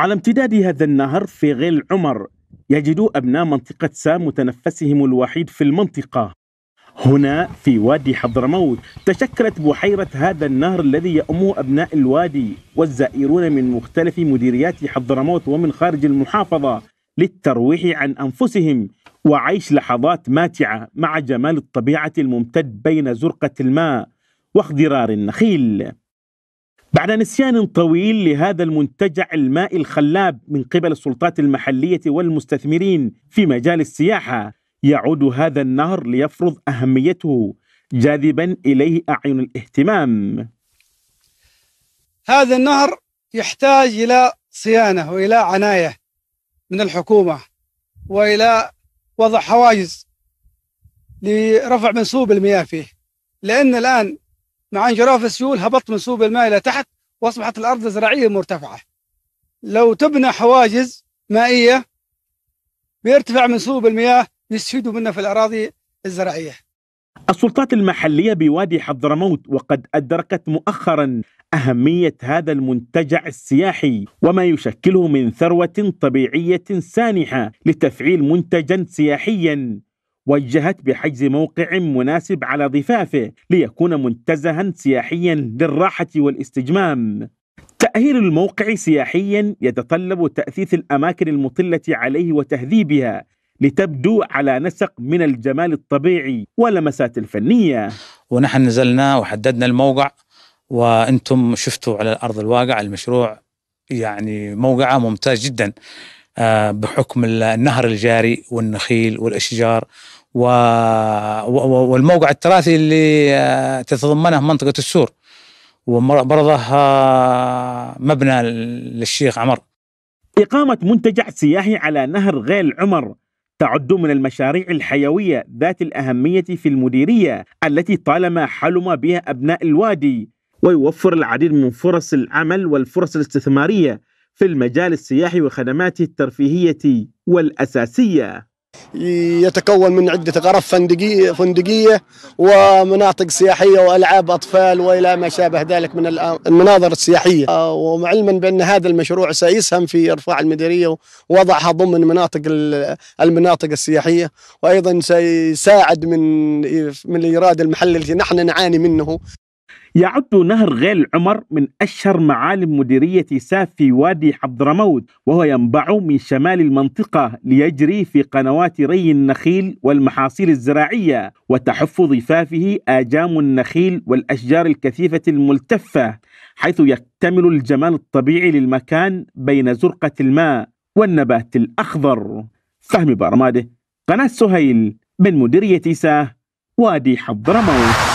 على امتداد هذا النهر في غيل عمر يجد أبناء منطقة سام متنفسهم الوحيد في المنطقة هنا في وادي حضرموت تشكلت بحيرة هذا النهر الذي يأمه أبناء الوادي والزائرون من مختلف مديريات حضرموت ومن خارج المحافظة للترويح عن أنفسهم وعيش لحظات ماتعة مع جمال الطبيعة الممتد بين زرقة الماء واخضرار النخيل بعد نسيان طويل لهذا المنتجع المائي الخلاب من قبل السلطات المحلية والمستثمرين في مجال السياحة يعود هذا النهر ليفرض أهميته جاذبا إليه أعين الاهتمام هذا النهر يحتاج إلى صيانة وإلى عناية من الحكومة وإلى وضع حواجز لرفع منسوب المياه فيه لأن الآن مع انجراف السيول هبط من سوب الماء إلى تحت وأصبحت الأرض زراعية مرتفعة لو تبنى حواجز مائية بيرتفع منسوب المياه يستفيدوا منها في الأراضي الزراعية السلطات المحلية بوادي حضرموت وقد أدركت مؤخرا أهمية هذا المنتجع السياحي وما يشكله من ثروة طبيعية سانحة لتفعيل منتجا سياحيا وجهت بحجز موقع مناسب على ضفافه ليكون منتزها سياحيا للراحة والاستجمام تأهيل الموقع سياحيا يتطلب تأثيث الأماكن المطلة عليه وتهذيبها لتبدو على نسق من الجمال الطبيعي ولمسات الفنية ونحن نزلنا وحددنا الموقع وانتم شفتوا على ارض الواقع المشروع يعني موقعه ممتاز جدا آه، بحكم النهر الجاري والنخيل والاشجار و... والموقع التراثي اللي آه، تتضمنه منطقة السور وبرضه آه، مبنى للشيخ عمر إقامة منتجع سياحي على نهر غيل عمر تعد من المشاريع الحيوية ذات الأهمية في المديرية التي طالما حلم بها أبناء الوادي ويوفر العديد من فرص العمل والفرص الاستثمارية في المجال السياحي وخدماته الترفيهية والأساسية يتكون من عدة غرف فندقية, فندقية ومناطق سياحية وألعاب أطفال وإلى ما شابه ذلك من المناظر السياحية آه، ومعلما بأن هذا المشروع سيسهم في إرفاع المديرية ووضعها ضمن مناطق المناطق السياحية وأيضا سيساعد من من الإيراد المحلي الذي نحن نعاني منه يعد نهر غيل عمر من أشهر معالم مديرية ساف في وادي حضرموت وهو ينبع من شمال المنطقة ليجري في قنوات ري النخيل والمحاصيل الزراعية وتحف ضفافه آجام النخيل والأشجار الكثيفة الملتفة حيث يكتمل الجمال الطبيعي للمكان بين زرقة الماء والنبات الأخضر فهم برماده قناة سهيل من مديرية ساه وادي حضرموت